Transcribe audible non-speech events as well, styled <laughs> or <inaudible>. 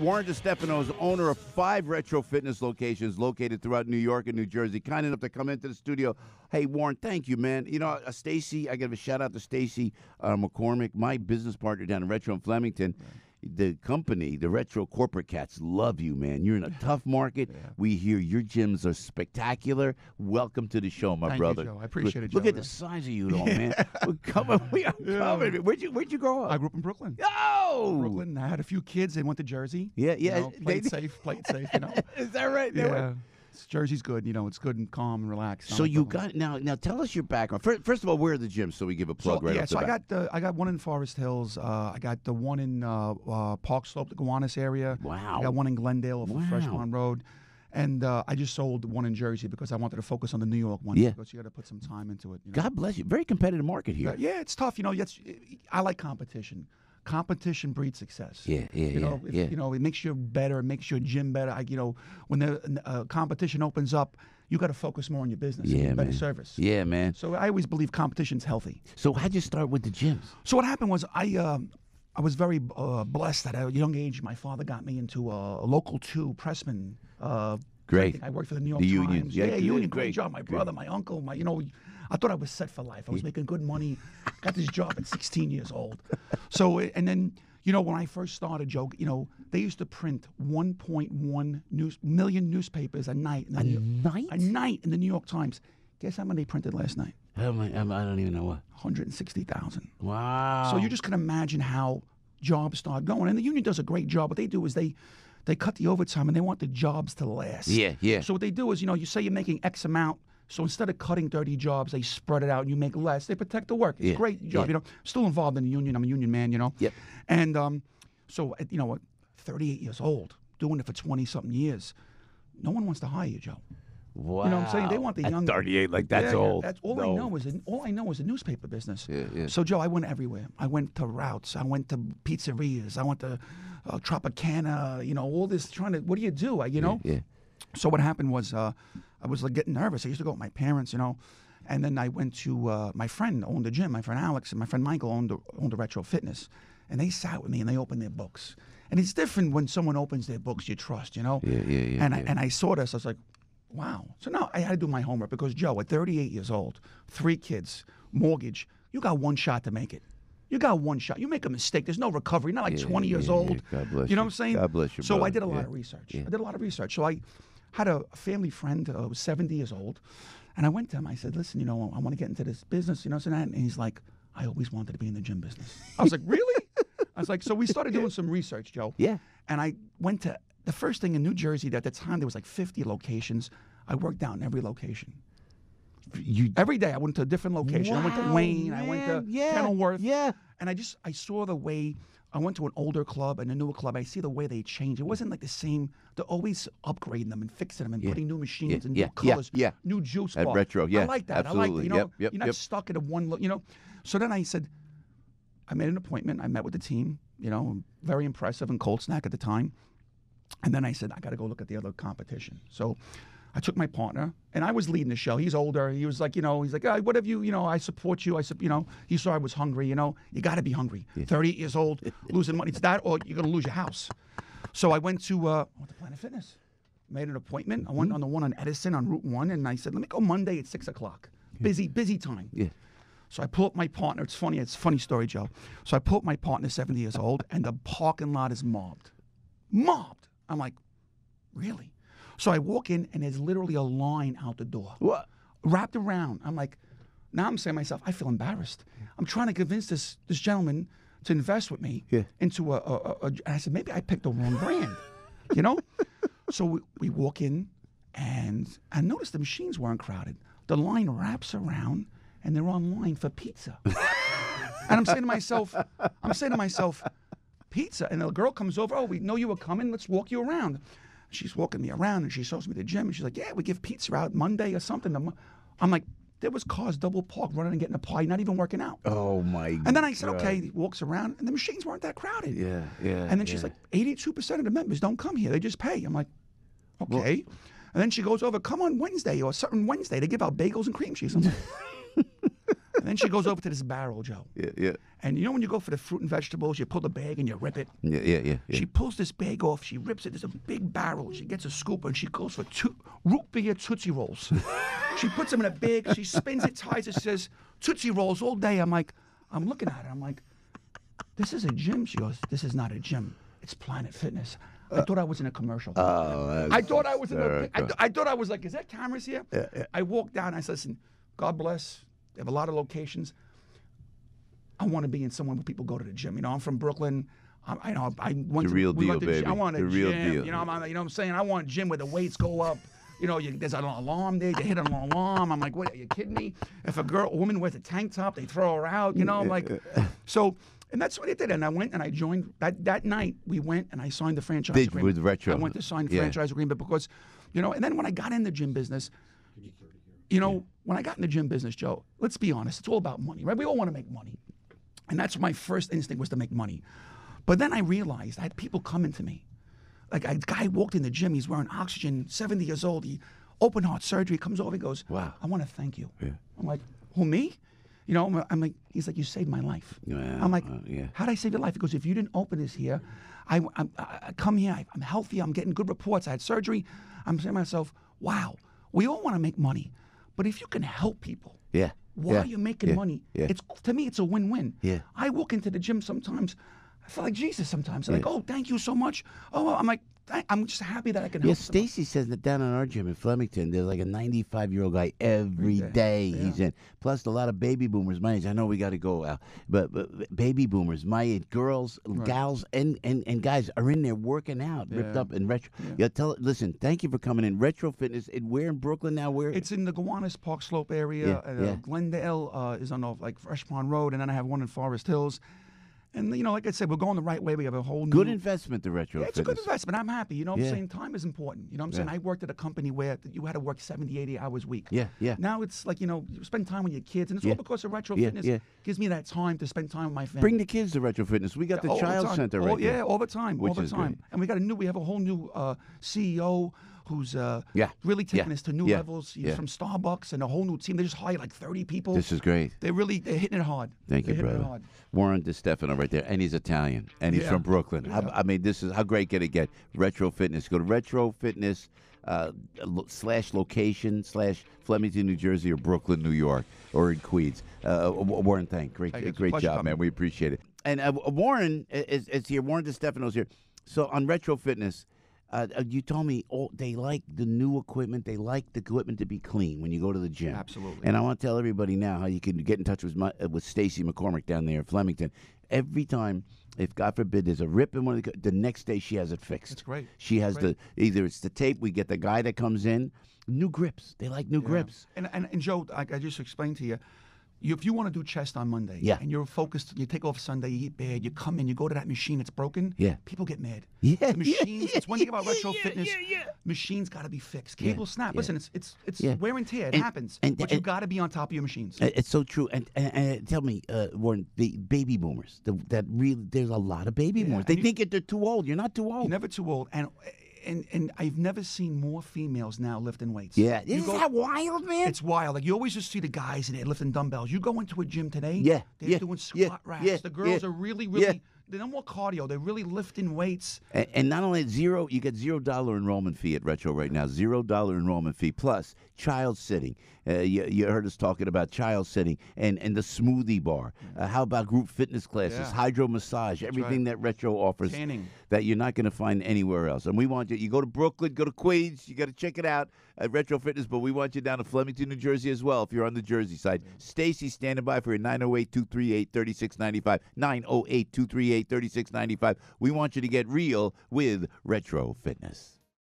Warren DeStefano is owner of five retro fitness locations located throughout New York and New Jersey. Kind enough to come into the studio. Hey, Warren, thank you, man. You know, uh, Stacy, I give a shout out to Stacy uh, McCormick, my business partner down in Retro in Flemington. Right the company, the retro corporate cats love you, man. You're in a <laughs> tough market. Yeah. We hear your gyms are spectacular. Welcome to the show, my Thank brother. You, I appreciate look, it. Joe, look at the size of you, though, man. We're coming. We are <laughs> yeah. coming. Where'd you Where'd you grow up? I grew up in Brooklyn. Oh, Brooklyn. I had a few kids. They went to Jersey. Yeah, yeah. You know, played they, safe. Played safe. You know. <laughs> Is that right? yeah. Were, Jersey's good. You know, it's good and calm and relaxed. So you got now. Now tell us your background. First, first of all, where are the gyms? So we give a plug so, right. Yeah, so I got the I got one in Forest Hills. Uh, I got the one in uh, uh, Park Slope, the Gowanus area. Wow. I got one in Glendale off wow. of Freshmont Road. And uh, I just sold one in Jersey because I wanted to focus on the New York one. Yeah. Because you got to put some time into it. You know? God bless you. Very competitive market here. Yeah, yeah, it's tough. You know, it's, I like competition competition breeds success. Yeah, yeah, you know, yeah, if, yeah. You know, it makes you better. It makes your gym better. I, you know, when the uh, competition opens up, you got to focus more on your business yeah, and better man. service. Yeah, man. So I always believe competition's healthy. So how'd you start with the gyms? So what happened was I. Uh, I was very uh, blessed at a young age. My father got me into a local two pressman uh, Great. I, I worked for the New York the Times. Union. Yeah, yeah Union. Great. great job. My brother, great. my uncle, my you know, I thought I was set for life. I was making good money. <laughs> Got this job at 16 years old. So, and then, you know, when I first started, Joe, you know, they used to print 1.1 news, million newspapers a night. a New- night? A night in the New York Times. Guess how many they printed last night? I i do not even know what. 160,000. Wow. So you just can imagine how jobs start going. And the union does a great job. What they do is they they cut the overtime and they want the jobs to last. Yeah, yeah. So what they do is, you know, you say you're making X amount so instead of cutting dirty jobs, they spread it out and you make less. They protect the work. It's yeah. great job. Yeah. You know, still involved in the union. I'm a union man. You know. Yep. And um, so uh, you know, 38 years old, doing it for 20 something years. No one wants to hire you, Joe. Wow. You know what I'm saying? They want the young. 38, like that's yeah, old. that's all no. I know is a, all I know is the newspaper business. Yeah, yeah. So Joe, I went everywhere. I went to routes. I went to pizzerias. I went to uh, Tropicana. You know, all this trying to. What do you do? I, you know. Yeah, yeah. So what happened was, uh, I was like getting nervous. I used to go with my parents, you know. And then I went to uh, my friend owned the gym. My friend Alex and my friend Michael owned the, owned the Retro Fitness, and they sat with me and they opened their books. And it's different when someone opens their books you trust, you know. Yeah, yeah, yeah. And I, and I saw this. I was like, wow. So now I had to do my homework because Joe, at 38 years old, three kids, mortgage, you got one shot to make it. You got one shot. You make a mistake. There's no recovery. Not like yeah, 20 years yeah, old. God bless you know what I'm saying? God bless you. So brother. I did a lot of research. I did a lot of research. So I had a family friend uh, was 70 years old. And I went to him. I said, listen, you know, I want to get into this business, you know, so that. And he's like, I always wanted to be in the gym business. I was like, really? I was like, so we started doing <laughs> some research, Joe. Yeah. And I went to the first thing in New Jersey at the time, there was like 50 locations. I worked down in every location you every day I went to a different location. Wow, I went to Wayne. Man. I went to yeah, Kenilworth. Yeah. And I just I saw the way I went to an older club and a newer club. I see the way they change. It wasn't like the same. They're always upgrading them and fixing them and yeah. putting new machines yeah. and new colors, new juice bar. At retro. Yeah, I like that. Absolutely. I like that. You know, yep, yep, you're not yep. stuck in a one. look. you know, so then I said, I made an appointment. I met with the team. You know, very impressive and cold snack at the time. And then I said, I got to go look at the other competition. So I took my partner, and I was leading the show. He's older. He was like, you know, he's like, oh, what have you, you know, I support you. I, su you know, he saw I was hungry. You know, you got to be hungry. Yeah. 30 years old, losing money. It's that, or you're going to lose your house. So I went to, uh, I went to Planet Fitness, made an appointment. I went hmm. on the one on Edison on Route 1, and I said, let me go Monday at 6 o'clock. Yeah. Busy, busy time. Yeah. So I pull up my partner. It's funny. It's a funny story, Joe. So I pull up my partner, 70 years old, and the parking lot is mobbed. Mobbed. I'm like, really? So I walk in and there's literally a line out the door. What? Wrapped around. I'm like, now I'm saying to myself, I feel embarrassed. I'm trying to convince this this gentleman to invest with me yeah. into I said, maybe I picked the wrong brand, <laughs> you know? So we, we walk in and I noticed the machines weren't crowded. The line wraps around and they're online for pizza. <laughs> and I'm saying to myself, I'm saying to myself, pizza. And the girl comes over, oh, we know you were coming, let's walk you around she's walking me around and she shows me the gym and she's like, "Yeah, we give pizza out Monday or something." I'm like, there was cars double parked, running and getting a pie, not even working out. Oh my! And then I said, God. okay, he walks around, and the machines weren't that crowded. Yeah, yeah. And then yeah. she's like, eighty-two percent of the members don't come here; they just pay. I'm like, okay. Well, and then she goes over, come on Wednesday or certain Wednesday, they give out bagels and cream cheese. <laughs> and then she goes over to this barrel, Joe. <laughs> Yeah, yeah. And you know when you go for the fruit and vegetables, you pull the bag and you rip it. Yeah, yeah, yeah. yeah. She pulls this bag off. She rips it. There's a big barrel. She gets a scoop and she goes for two root beer tootsie rolls. <laughs> she puts them in a bag. She spins it, ties it. Says tootsie rolls all day. I'm like, I'm looking at her. I'm like, this is a gym. She goes, this is not a gym. It's Planet Fitness. I uh, thought I was in a commercial. Oh, I thought I was in a, I, th- I thought I was like, is that cameras here? Yeah, yeah. I walked down. I said, listen, God bless they have a lot of locations. I want to be in somewhere where people go to the gym. You know, I'm from Brooklyn. I, I know I went the real to, deal, baby. Gym. I want a the real gym. Deal. You know, I'm, you know what I'm saying? I want a gym where the weights go up. You know, you, there's an alarm there. They hit an alarm. I'm like, what? Are you kidding me? If a girl, a woman wears a tank top, they throw her out. You know, I'm like, <laughs> so. And that's what it did. And I went and I joined that that night. We went and I signed the franchise did, agreement. With retro. I went to sign the yeah. franchise agreement because, you know. And then when I got in the gym business, you know, when I got in the gym business, Joe, let's be honest, it's all about money, right? We all want to make money. And that's my first instinct was to make money. But then I realized I had people coming to me. Like a guy walked in the gym, he's wearing oxygen, 70 years old, he open heart surgery, comes over, he goes, Wow. I want to thank you. Yeah. I'm like, Who me? You know, I'm like, he's like, you saved my life. Yeah, I'm like, uh, yeah. how'd I save your life? He goes, if you didn't open this here, I, I, I come here, I, am healthy, I'm getting good reports, I had surgery. I'm saying to myself, wow, we all want to make money. But if you can help people, yeah, why yeah. are you making yeah. money? Yeah. It's to me, it's a win-win. Yeah. I walk into the gym sometimes. I feel like Jesus sometimes. I'm yeah. Like, oh, thank you so much. Oh, I'm like, I'm just happy that I can. Yeah, Stacy says that down in our gym in Flemington, there's like a 95 year old guy every day, day yeah. he's in. Plus, a lot of baby boomers my age. I know we got to go out, but, but, baby boomers my age, girls, right. gals, and, and and guys are in there working out, yeah. ripped up and retro. Yeah. yeah. tell. Listen, thank you for coming in. Retro Fitness. And where in Brooklyn now? Where? It's in the Gowanus Park Slope area. Yeah, uh, Glendale uh, is on off uh, like Fresh Pond Road, and then I have one in Forest Hills. And you know, like I said, we're going the right way. We have a whole new good investment. The retro. Yeah, it's fitness. a good investment. I'm happy. You know, what I'm yeah. saying time is important. You know, what I'm yeah. saying I worked at a company where you had to work 70, 80 hours a week. Yeah, yeah. Now it's like you know, you spend time with your kids, and it's all because of retro fitness. Yeah. Gives me that time to spend time with my family. Bring the kids to retro fitness. We got the child the center all, right. Yeah, all the time, all the time. Great. And we got a new. We have a whole new uh, CEO who's uh, yeah. really taking yeah. us to new yeah. levels. He's from Starbucks and a whole new team. They just hired like 30 people. This is great. They are really they're hitting it hard. Thank they're you, brother. Warren Stefano, right there, and he's Italian, and he's from Brooklyn. I, I, mean, this is how great can it get? Retro Fitness. Go to Retro Fitness. Uh, slash location slash Flemington, New Jersey, or Brooklyn, New York, or in Queens. Uh, uh Warren, thank great, hey, great job, coming. man. We appreciate it. And uh, Warren is, is, here. Warren DeStefano's here. So on Retro Fitness, uh, uh, you told me oh, they like the new equipment. They like the equipment to be clean when you go to the gym. Absolutely. And I want to tell everybody now how you can get in touch with my, uh, with Stacy McCormick down there in Flemington. Every time, if God forbid, there's a rip in one of the, the next day she has it fixed. That's great. She has great. the either it's the tape. We get the guy that comes in. New grips. They like new yeah. grips. And, and and Joe, I, I just explained to you you, if you want to do chest on Monday, yeah. and you're focused, you take off Sunday, you eat bad, you come in, you go to that machine, it's broken. Yeah. People get mad. <laughs> Yeah. The machines. Yeah, it's one thing about retro yeah, fitness. Machines got to be fixed. Cable snap. Listen, it's it's it's wear and tear. It and, happens. And, but and, you got to be on top of your machines. It's so true. And, uh, tell me, uh, Warren, the baby boomers. The, that really, there's a lot of baby boomers. They think that they're too old. You're not too old. You're never too old. And uh, and and I've never seen more females now lifting weights. Yeah, you is go, that wild, man? It's wild. Like you always just see the guys in there lifting dumbbells. You go into a gym today. Yeah, they're yeah, doing squat yeah, racks. Yeah, the girls yeah, are really, really. They're no more cardio. They're really lifting weights. And, and not only zero, you get zero dollar enrollment fee at Retro right now. Zero dollar enrollment fee plus child sitting. Uh, you, you, heard us talking about child sitting and, and the smoothie bar. Uh, mm-hmm. how about group fitness classes, yeah. hydro massage, That's everything right. that Retro offers Tanning. that you're not going to find anywhere else. And we want you, you go to Brooklyn, go to Queens, you got to check it out at Retro Fitness, but we want you down to Flemington, New Jersey as well if you're on the Jersey side. Yeah. Stacy standing by for your 908 238 3695. 908 238 3695. We want you to get real with Retro Fitness.